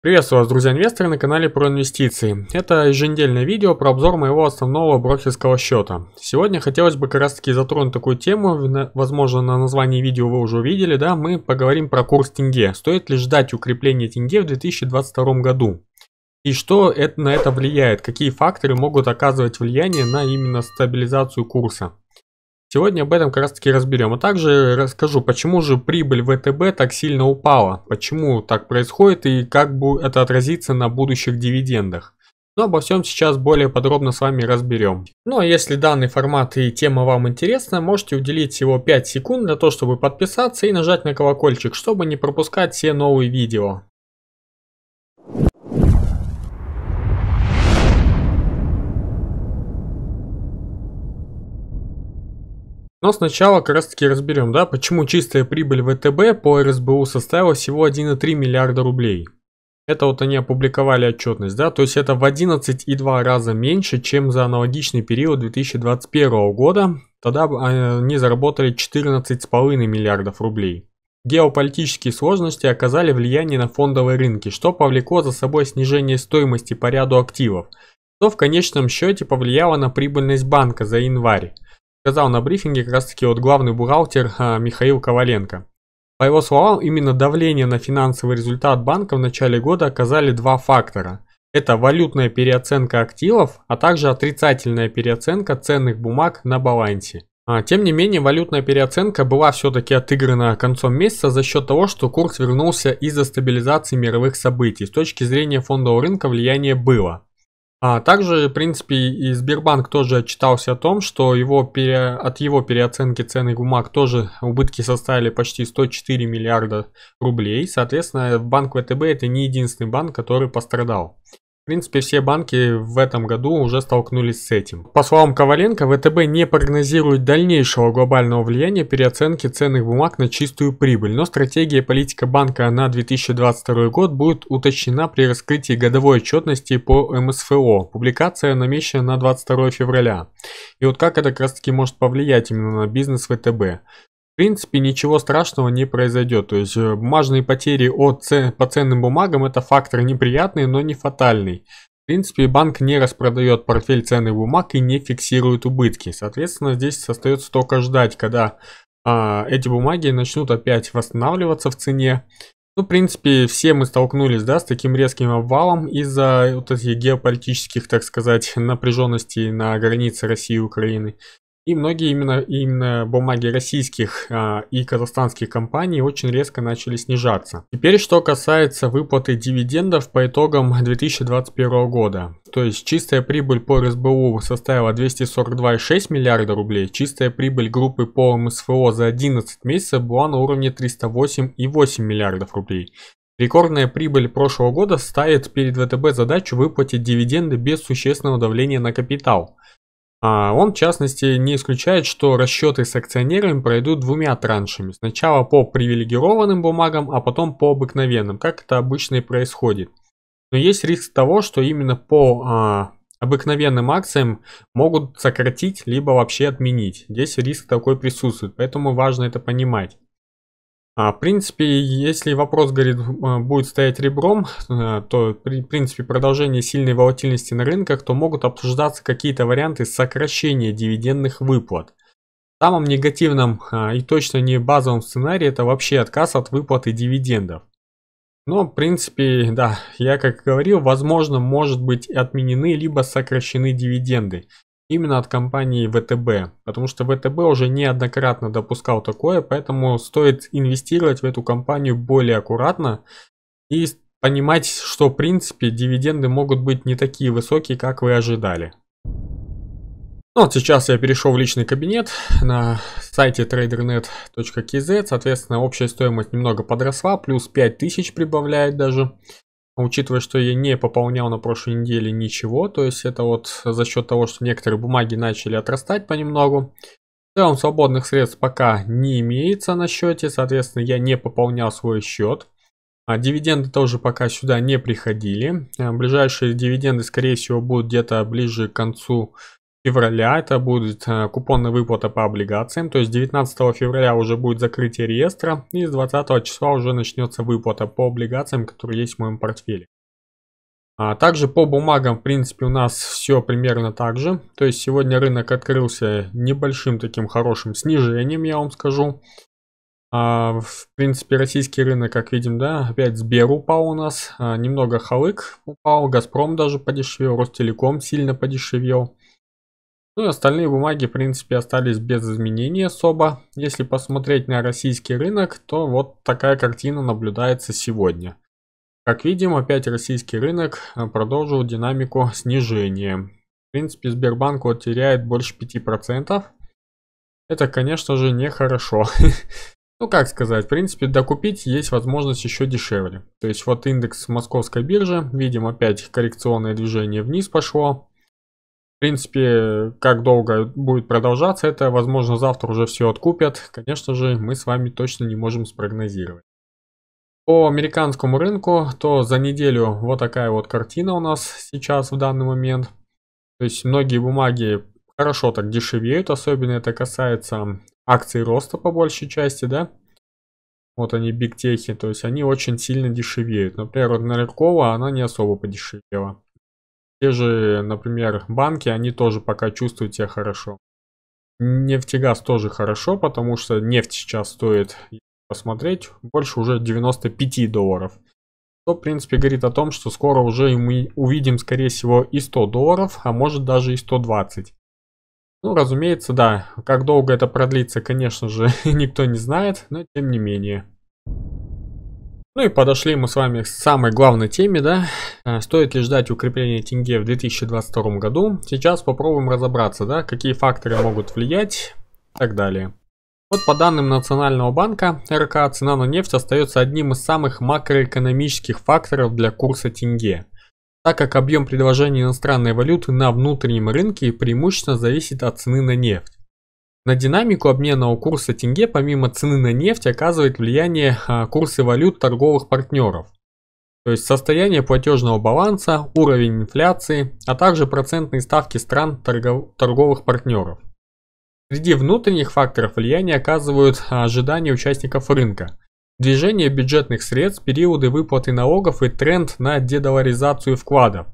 Приветствую вас, друзья инвесторы, на канале про инвестиции. Это еженедельное видео про обзор моего основного брокерского счета. Сегодня хотелось бы как раз таки затронуть такую тему, возможно на названии видео вы уже увидели, да, мы поговорим про курс тенге. Стоит ли ждать укрепления тенге в 2022 году? И что это, на это влияет, какие факторы могут оказывать влияние на именно стабилизацию курса? Сегодня об этом как раз таки разберем. А также расскажу, почему же прибыль ВТБ так сильно упала, почему так происходит и как бы это отразится на будущих дивидендах. Но обо всем сейчас более подробно с вами разберем. Ну а если данный формат и тема вам интересна, можете уделить всего 5 секунд для того, чтобы подписаться и нажать на колокольчик, чтобы не пропускать все новые видео. Но сначала как раз таки разберем, да, почему чистая прибыль ВТБ по РСБУ составила всего 1,3 миллиарда рублей. Это вот они опубликовали отчетность, да, то есть это в 11,2 раза меньше, чем за аналогичный период 2021 года. Тогда а, они заработали 14,5 миллиардов рублей. Геополитические сложности оказали влияние на фондовые рынки, что повлекло за собой снижение стоимости по ряду активов, что в конечном счете повлияло на прибыльность банка за январь сказал на брифинге как раз-таки вот главный бухгалтер а, Михаил Коваленко. По его словам, именно давление на финансовый результат банка в начале года оказали два фактора. Это валютная переоценка активов, а также отрицательная переоценка ценных бумаг на балансе. А, тем не менее, валютная переоценка была все-таки отыграна концом месяца за счет того, что курс вернулся из-за стабилизации мировых событий. С точки зрения фондового рынка влияние было. А также, в принципе, и Сбербанк тоже отчитался о том, что его пере... от его переоценки ценных бумаг тоже убытки составили почти 104 миллиарда рублей. Соответственно, банк ВТБ это не единственный банк, который пострадал. В принципе, все банки в этом году уже столкнулись с этим. По словам Коваленко, ВТБ не прогнозирует дальнейшего глобального влияния переоценки ценных бумаг на чистую прибыль, но стратегия и политика банка на 2022 год будет уточнена при раскрытии годовой отчетности по МСФО. Публикация намечена на 22 февраля. И вот как это как раз таки может повлиять именно на бизнес ВТБ принципе, ничего страшного не произойдет. То есть э, бумажные потери от цен, по ценным бумагам это фактор неприятный, но не фатальный. В принципе, банк не распродает портфель ценных бумаг и не фиксирует убытки. Соответственно, здесь остается только ждать, когда а, эти бумаги начнут опять восстанавливаться в цене. Ну, в принципе, все мы столкнулись, да, с таким резким обвалом из-за вот этих геополитических, так сказать, напряженностей на границе России и Украины. И многие именно, именно бумаги российских а, и казахстанских компаний очень резко начали снижаться. Теперь, что касается выплаты дивидендов по итогам 2021 года. То есть чистая прибыль по РСБУ составила 242,6 миллиарда рублей, чистая прибыль группы по МСФО за 11 месяцев была на уровне 308,8 миллиардов рублей. Рекордная прибыль прошлого года ставит перед ВТБ задачу выплатить дивиденды без существенного давления на капитал. А, он, в частности, не исключает, что расчеты с акционерами пройдут двумя траншами. Сначала по привилегированным бумагам, а потом по обыкновенным, как это обычно и происходит. Но есть риск того, что именно по а, обыкновенным акциям могут сократить, либо вообще отменить. Здесь риск такой присутствует, поэтому важно это понимать. А, в принципе, если вопрос, говорит, а, будет стоять ребром, э, то при принципе продолжение сильной волатильности на рынках, то могут обсуждаться какие-то варианты сокращения дивидендных выплат. Самым негативным а, и точно не базовым сценарием это вообще отказ от выплаты дивидендов. Но, в принципе, да, я как говорил, возможно, может быть отменены либо сокращены дивиденды именно от компании ВТБ, потому что ВТБ уже неоднократно допускал такое, поэтому стоит инвестировать в эту компанию более аккуратно и понимать, что в принципе дивиденды могут быть не такие высокие, как вы ожидали. Ну, вот сейчас я перешел в личный кабинет на сайте tradernet.kz, соответственно общая стоимость немного подросла, плюс 5000 прибавляет даже учитывая, что я не пополнял на прошлой неделе ничего, то есть это вот за счет того, что некоторые бумаги начали отрастать понемногу. В целом свободных средств пока не имеется на счете, соответственно я не пополнял свой счет. А дивиденды тоже пока сюда не приходили. Э, ближайшие дивиденды скорее всего будут где-то ближе к концу февраля это будет э, купонная выплата по облигациям, то есть 19 февраля уже будет закрытие реестра и с 20 числа уже начнется выплата по облигациям, которые есть в моем портфеле. А также по бумагам, в принципе, у нас все примерно так же. То есть сегодня рынок открылся небольшим таким хорошим снижением, я вам скажу. А, в принципе, российский рынок, как видим, да, опять Сбер упал у нас, а, немного Халык упал, Газпром даже подешевел, Ростелеком сильно подешевел. Ну и остальные бумаги, в принципе, остались без изменений особо. Если посмотреть на российский рынок, то вот такая картина наблюдается сегодня. Как видим, опять российский рынок э, продолжил динамику снижения. В принципе, Сбербанк вот теряет больше 5%. Это, конечно же, нехорошо. Ну, как сказать, в принципе, докупить есть возможность еще дешевле. То есть вот индекс московской биржи, видим опять коррекционное движение вниз пошло. В принципе, как долго будет продолжаться это, возможно, завтра уже все откупят. Конечно же, мы с вами точно не можем спрогнозировать. По американскому рынку, то за неделю вот такая вот картина у нас сейчас в данный момент. То есть многие бумаги хорошо так дешевеют, особенно это касается акций роста по большей части, да. Вот они бигтехи, то есть они очень сильно дешевеют. Например, вот Нарькова она не особо подешевела. Те же, например, банки, они тоже пока чувствуют себя хорошо. Нефтегаз тоже хорошо, потому что нефть сейчас стоит посмотреть больше уже 95 долларов. Что, в принципе, говорит о том, что скоро уже мы увидим, скорее всего, и 100 долларов, а может даже и 120. Ну, разумеется, да. Как долго это продлится, конечно же, никто не знает, но тем не менее. Ну и подошли мы с вами к самой главной теме, да, а, стоит ли ждать укрепления тенге в 2022 году. Сейчас попробуем разобраться, да, какие факторы могут влиять и так далее. Вот по данным Национального банка РК, цена на нефть остается одним из самых макроэкономических факторов для курса тенге, так как объем предложения иностранной валюты на внутреннем рынке преимущественно зависит от цены на нефть. На динамику обменного курса тенге помимо цены на нефть оказывает влияние а, курсы валют торговых партнеров. То есть состояние платежного баланса, уровень инфляции, а также процентные ставки стран торговых партнеров. Среди внутренних факторов влияние оказывают а, ожидания участников рынка, движение бюджетных средств, периоды выплаты налогов и тренд на дедоларизацию вкладов.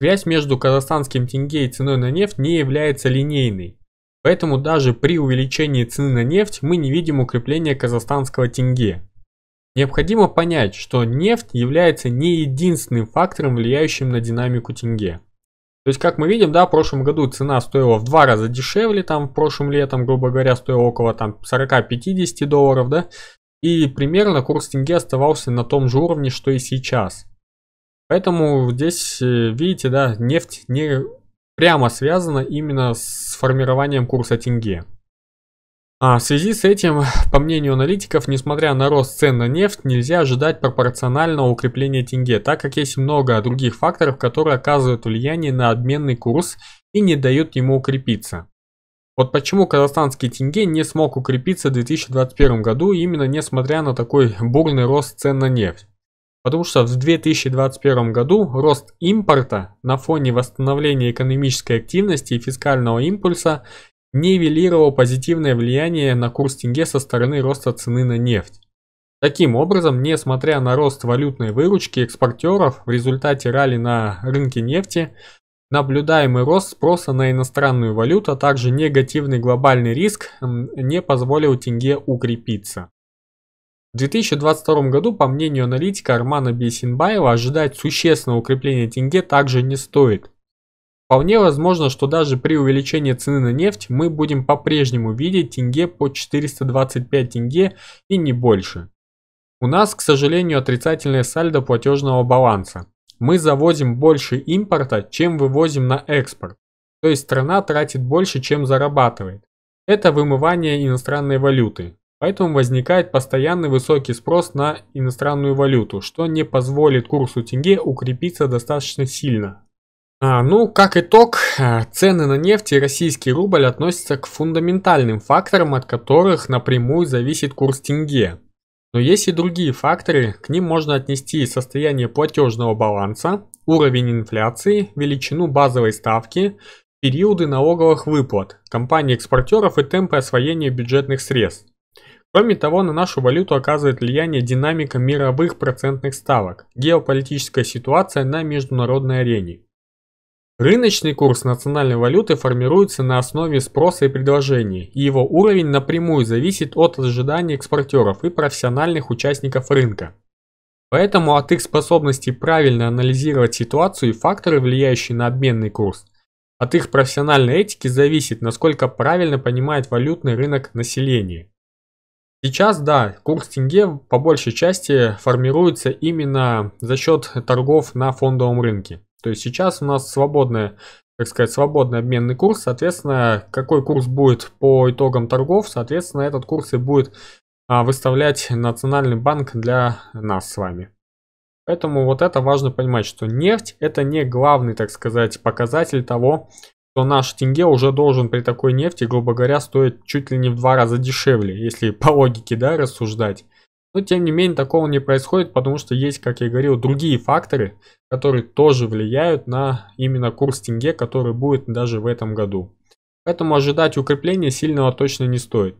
Связь между казахстанским тенге и ценой на нефть не является линейной. Поэтому даже при увеличении цены на нефть мы не видим укрепления казахстанского тенге. Необходимо понять, что нефть является не единственным фактором, влияющим на динамику тенге. То есть, как мы видим, да, в прошлом году цена стоила в два раза дешевле, там, в прошлом летом, грубо говоря, стоила около там 40-50 долларов, да, и примерно курс тенге оставался на том же уровне, что и сейчас. Поэтому здесь, э, видите, да, нефть не прямо связано именно с формированием курса тенге. А в связи с этим, по мнению аналитиков, несмотря на рост цен на нефть, нельзя ожидать пропорционального укрепления тенге, так как есть много других факторов, которые оказывают влияние на обменный курс и не дают ему укрепиться. Вот почему казахстанский тенге не смог укрепиться в 2021 году, именно несмотря на такой бурный рост цен на нефть. Потому что в 2021 году рост импорта на фоне восстановления экономической активности и фискального импульса нивелировал позитивное влияние на курс тенге со стороны роста цены на нефть. Таким образом, несмотря на рост валютной выручки экспортеров в результате ралли на рынке нефти, наблюдаемый рост спроса на иностранную валюту, а также негативный глобальный риск не позволил тенге укрепиться. В 2022 году, по мнению аналитика Армана Бесинбаева, ожидать существенного укрепления тенге также не стоит. Вполне возможно, что даже при увеличении цены на нефть мы будем по-прежнему видеть тенге по 425 тенге и не больше. У нас, к сожалению, отрицательное сальдо платежного баланса. Мы завозим больше импорта, чем вывозим на экспорт. То есть страна тратит больше, чем зарабатывает. Это вымывание иностранной валюты. Поэтому возникает постоянный высокий спрос на иностранную валюту, что не позволит курсу тенге укрепиться достаточно сильно. А, ну, как итог, э, цены на нефть и российский рубль относятся к фундаментальным факторам, от которых напрямую зависит курс тенге. Но есть и другие факторы, к ним можно отнести состояние платежного баланса, уровень инфляции, величину базовой ставки, периоды налоговых выплат, компании экспортеров и темпы освоения бюджетных средств. Кроме того, на нашу валюту оказывает влияние динамика мировых процентных ставок, геополитическая ситуация на международной арене. Рыночный курс национальной валюты формируется на основе спроса и предложения, и его уровень напрямую зависит от ожиданий экспортеров и профессиональных участников рынка. Поэтому от их способности правильно анализировать ситуацию и факторы, влияющие на обменный курс, от их профессиональной этики зависит, насколько правильно понимает валютный рынок населения. Сейчас, да, курс тенге по большей части формируется именно за счет торгов на фондовом рынке. То есть сейчас у нас свободная, так сказать, свободный обменный курс, соответственно, какой курс будет по итогам торгов, соответственно, этот курс и будет а, выставлять Национальный банк для нас с вами. Поэтому вот это важно понимать, что нефть это не главный, так сказать, показатель того, то наш тенге уже должен при такой нефти, грубо говоря, стоить чуть ли не в два раза дешевле, если по логике, да, рассуждать. Но тем не менее такого не происходит, потому что есть, как я говорил, другие факторы, которые тоже влияют на именно курс тенге, который будет даже в этом году. Поэтому ожидать укрепления сильного точно не стоит.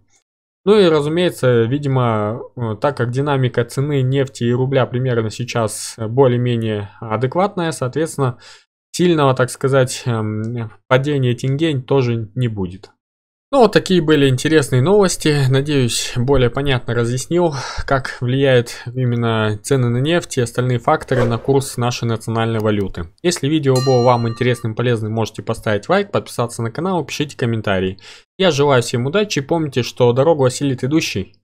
Ну и разумеется, видимо, э, так как динамика цены нефти и рубля примерно сейчас более-менее адекватная, соответственно, сильного, так сказать, эм, падения тенге тоже не будет. Ну вот такие были интересные новости. Надеюсь, более понятно разъяснил, как влияет именно цены на нефть и остальные факторы на курс нашей национальной валюты. Если видео было вам интересным и полезным, можете поставить лайк, подписаться на канал, пишите комментарии. Я желаю всем удачи и помните, что дорогу осилит идущий.